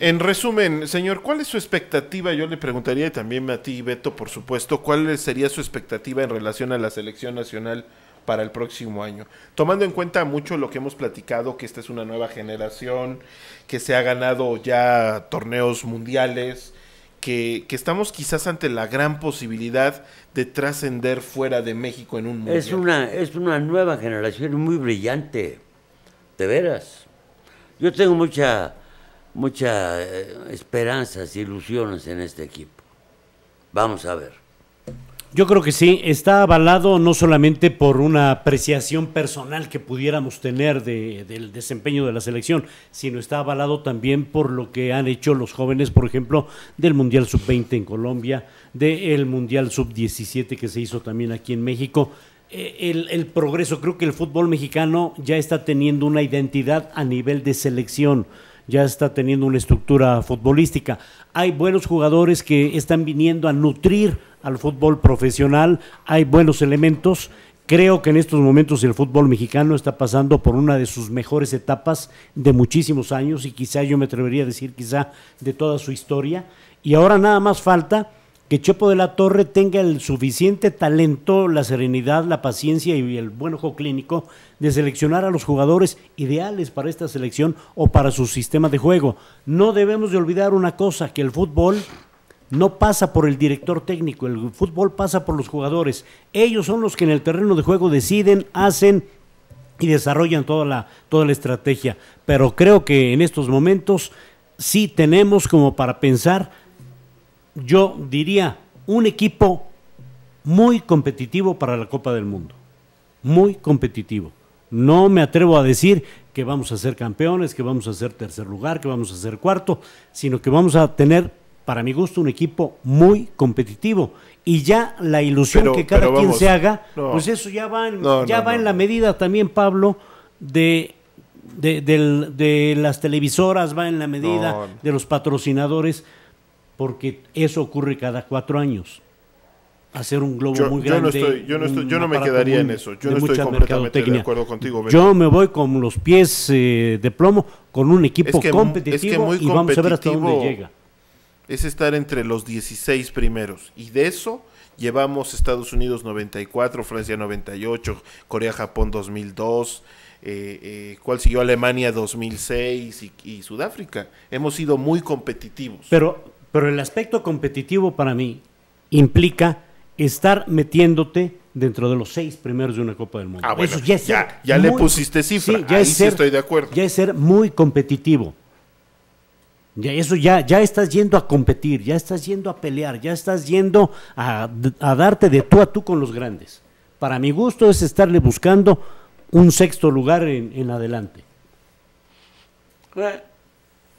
En resumen, señor, ¿cuál es su expectativa? Yo le preguntaría también a ti, Beto, por supuesto, ¿cuál sería su expectativa en relación a la selección nacional para el próximo año? Tomando en cuenta mucho lo que hemos platicado, que esta es una nueva generación, que se ha ganado ya torneos mundiales, que, que estamos quizás ante la gran posibilidad de trascender fuera de México en un mundial. Es una, es una nueva generación muy brillante, de veras. Yo tengo mucha muchas eh, esperanzas, ilusiones en este equipo. Vamos a ver. Yo creo que sí, está avalado no solamente por una apreciación personal que pudiéramos tener del desempeño de la selección, sino está avalado también por lo que han hecho los jóvenes, por ejemplo, del Mundial Sub-20 en Colombia, del Mundial Sub-17 que se hizo también aquí en México. Eh, el, progreso, creo que el fútbol mexicano ya está teniendo una identidad a nivel de selección ya está teniendo una estructura futbolística. Hay buenos jugadores que están viniendo a nutrir al fútbol profesional, hay buenos elementos. Creo que en estos momentos el fútbol mexicano está pasando por una de sus mejores etapas de muchísimos años y quizá yo me atrevería a decir quizá de toda su historia. Y ahora nada más falta que Chepo de la Torre tenga el suficiente talento, la serenidad, la paciencia y el buen ojo clínico de seleccionar a los jugadores ideales para esta selección o para su sistema de juego. No debemos de olvidar una cosa, que el fútbol no pasa por el director técnico, el fútbol pasa por los jugadores. Ellos son los que en el terreno de juego deciden, hacen y desarrollan toda la, toda la estrategia. Pero creo que en estos momentos sí tenemos como para pensar yo diría, un equipo muy competitivo para la Copa del Mundo. Muy competitivo. No me atrevo a decir que vamos a ser campeones, que vamos a ser tercer lugar, que vamos a ser cuarto, sino que vamos a tener, para mi gusto, un equipo muy competitivo. Y ya la ilusión que cada quien se haga, pues eso ya va, en, ya va en la medida también, Pablo, de de, las televisoras, va en la medida de los patrocinadores porque eso ocurre cada cuatro años. Hacer un globo muy grande. Yo no, yo no, me quedaría en eso. Yo no estoy completamente de acuerdo contigo. Yo me voy con los pies eh, de plomo, con un equipo competitivo es que muy y competitivo a ver hasta dónde llega. Es estar entre los 16 primeros. Y de eso llevamos Estados Unidos 94, Francia 98, Corea-Japón 2002. Eh, cuál siguió Alemania 2006 y, y, Sudáfrica. Hemos sido muy competitivos. Pero pero el aspecto competitivo para mí implica estar metiéndote dentro de los seis primeros de una Copa del Mundo. Ah, bueno, ya, le pusiste cifra. ya sí estoy de acuerdo. Ya es ser muy competitivo. Ya, eso ya, ya estás yendo a competir, ya estás yendo a pelear, ya estás yendo a, a, darte de tú a tú con los grandes. Para mi gusto es estarle buscando un sexto lugar en, en adelante.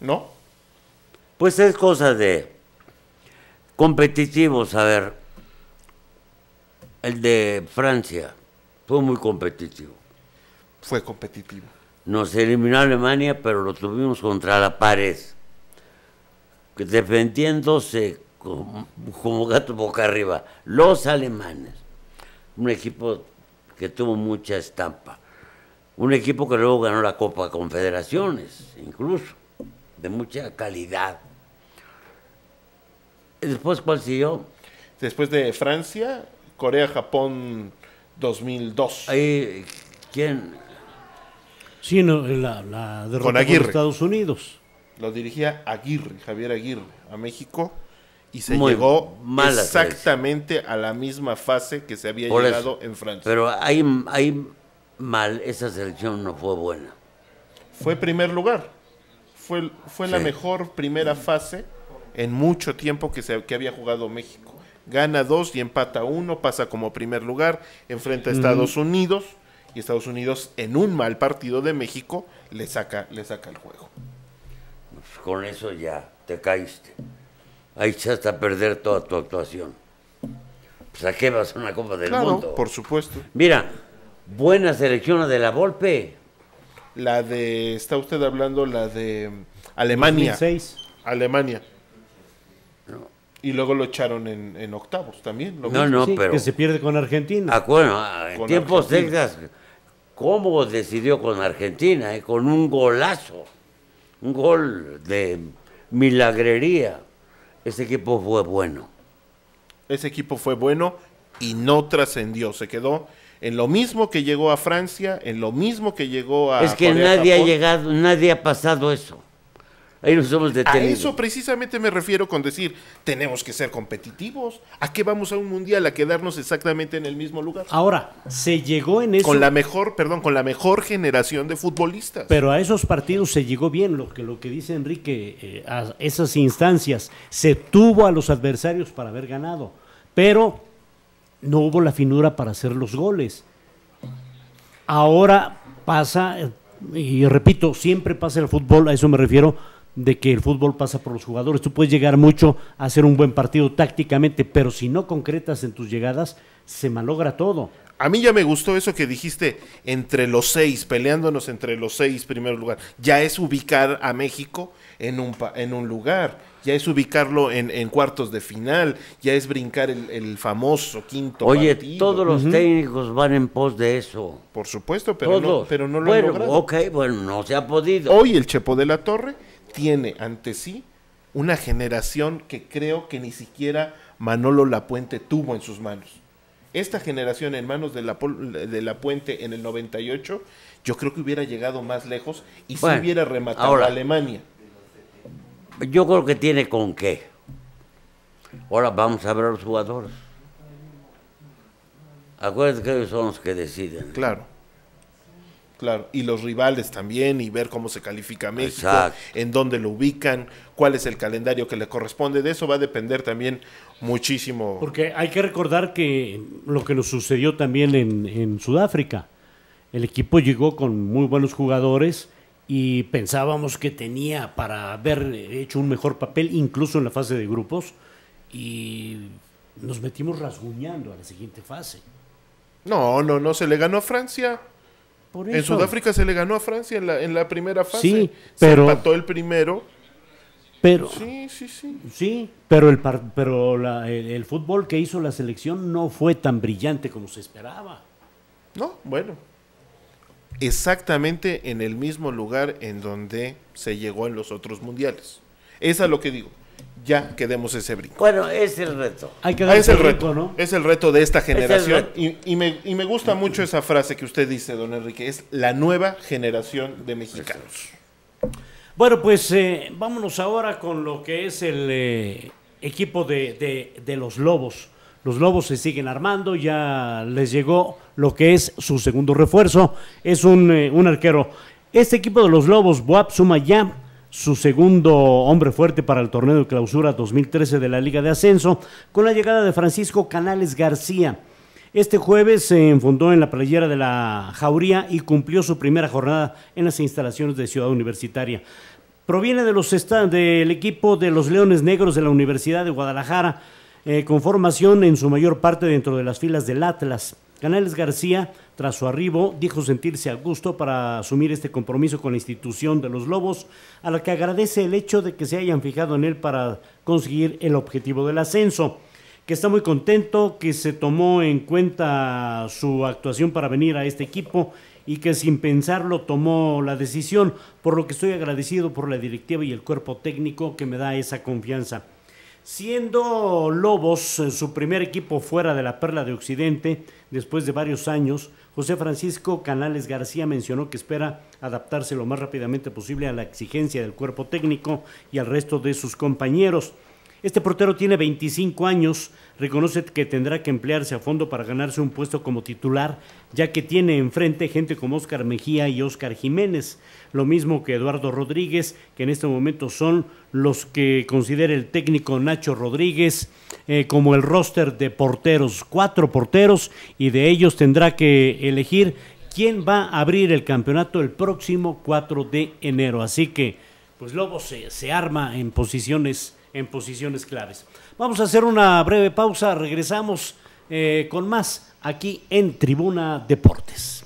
¿No? Pues es cosa de competitivos. A ver, el de Francia fue muy competitivo. Fue competitivo. Nos eliminó Alemania, pero lo tuvimos contra la pared, defendiéndose como, como gato boca arriba. Los alemanes, un equipo que tuvo mucha estampa, un equipo que luego ganó la Copa Confederaciones, incluso, de mucha calidad Después, ¿cuál siguió? Después de Francia, Corea, Japón 2002. Ahí, ¿quién? Sí, la, derrota Con Estados Unidos. Lo dirigía Aguirre, Javier Aguirre, a México. Y se llegó exactamente a la misma fase que se había llegado en Francia. Pero ahí, hay mal, esa selección no fue buena. Fue primer lugar. Fue, fue la mejor primera fase en mucho tiempo que, se, que había jugado México. Gana dos y empata uno, pasa como primer lugar, enfrenta a Estados Unidos y Estados Unidos en un mal partido de México le saca, le saca el juego. Pues con eso ya te caíste. Ahí echaste a perder toda tu actuación. Pues a qué vas a una Copa del claro, Por supuesto. Mira, buena selección de la Volpe. La de, está usted hablando, la de Alemania. Alemania. Y luego lo echaron en, octavos también. ¿lo Que se pierde con Argentina. Ah, ah, en tiempos Texas, ¿cómo decidió con Argentina? Eh? Con un golazo. Un gol de milagrería. Ese equipo fue bueno. Ese equipo fue bueno y no trascendió. Se quedó en lo mismo que llegó a Francia, en lo mismo que llegó a. Es que nadie ha llegado, nadie ha pasado eso. Ahí nos A eso precisamente me refiero con decir, tenemos que ser competitivos. ¿A qué vamos a un mundial a quedarnos exactamente en el mismo lugar? Ahora, se llegó en eso. Con la mejor, perdón, con la mejor generación de futbolistas. Pero a esos partidos se llegó bien, lo que, lo que dice Enrique, eh, a esas instancias. Se tuvo a los adversarios para haber ganado, pero no hubo la finura para hacer los goles. Ahora pasa, eh, y repito, siempre pasa el fútbol, a eso me refiero de que el fútbol pasa por los jugadores. Tú puedes llegar mucho a hacer un buen partido tácticamente, pero si no concretas en tus llegadas, se malogra todo. A mí ya me gustó eso que dijiste, entre los seis, peleándonos entre los seis primer lugar. Ya es ubicar a México en un, en un lugar, ya es ubicarlo en, cuartos de final, ya es brincar el, el famoso quinto. Oye, todos los técnicos van en pos de eso. Por supuesto, pero, No, pero no lo han Ok, bueno, no se ha podido. Hoy el Chepo de la Torre tiene ante sí una generación que creo que ni siquiera Manolo Lapuente tuvo en sus manos. Esta generación en manos de la, Puente en el 98, yo creo que hubiera llegado más lejos y se hubiera rematado a Alemania. Yo creo que tiene con qué. Ahora vamos a ver a los jugadores. Acuérdense que son los que deciden. Claro. Claro, y los rivales también, y ver cómo se califica México, en dónde lo ubican, cuál es el calendario que le corresponde. De eso va a depender también muchísimo. Porque hay que recordar que lo que nos sucedió también en, en Sudáfrica, el equipo llegó con muy buenos jugadores y pensábamos que tenía para haber hecho un mejor papel, incluso en la fase de grupos, y nos metimos rasguñando a la siguiente fase. No, no, no se le ganó a Francia. En Sudáfrica se le ganó a Francia en la, primera fase. Sí, pero. Se empató el primero. Pero, sí, sí, sí. Sí, pero, el, pero la, el, fútbol que hizo la selección no fue tan brillante como se esperaba. No, bueno. Exactamente en el mismo lugar en donde se llegó en los otros mundiales. Es lo que digo ya quedemos ese brinco. Bueno, es el reto. Hay que ah, es el reto, Es el reto de esta generación. y, me, gusta mucho esa frase que usted dice, don Enrique, es la nueva generación de mexicanos. Bueno, pues eh, vámonos ahora con lo que es el eh, equipo de, los Lobos. Los Lobos se siguen armando, ya les llegó lo que es su segundo refuerzo, es un, eh, un arquero. Este equipo de los Lobos, Boab Sumayam, su segundo hombre fuerte para el torneo de clausura 2013 de la Liga de Ascenso, con la llegada de Francisco Canales García. Este jueves se enfundó en la playera de la Jauría y cumplió su primera jornada en las instalaciones de Ciudad Universitaria. Proviene de los del equipo de los Leones Negros de la Universidad de Guadalajara, eh, con formación en su mayor parte dentro de las filas del Atlas. Canales García, tras su arribo, dijo sentirse a gusto para asumir este compromiso con la institución de los Lobos, a la que agradece el hecho de que se hayan fijado en él para conseguir el objetivo del ascenso, que está muy contento, que se tomó en cuenta su actuación para venir a este equipo y que sin pensarlo tomó la decisión, por lo que estoy agradecido por la directiva y el cuerpo técnico que me da esa confianza. Siendo Lobos eh, su primer equipo fuera de la Perla de Occidente, después de varios años, José Francisco Canales García mencionó que espera adaptarse lo más rápidamente posible a la exigencia del cuerpo técnico y al resto de sus compañeros. Este portero tiene 25 años, reconoce que tendrá que emplearse a fondo para ganarse un puesto como titular, ya que tiene enfrente gente como Óscar Mejía y Óscar Jiménez, lo mismo que Eduardo Rodríguez, que en este momento son los que considera el técnico Nacho Rodríguez eh, como el roster de porteros, cuatro porteros, y de ellos tendrá que elegir quién va a abrir el campeonato el próximo 4 de enero. Así que, pues Lobo se arma en posiciones en posiciones claves. Vamos a hacer una breve pausa, regresamos eh, con más aquí en Tribuna Deportes.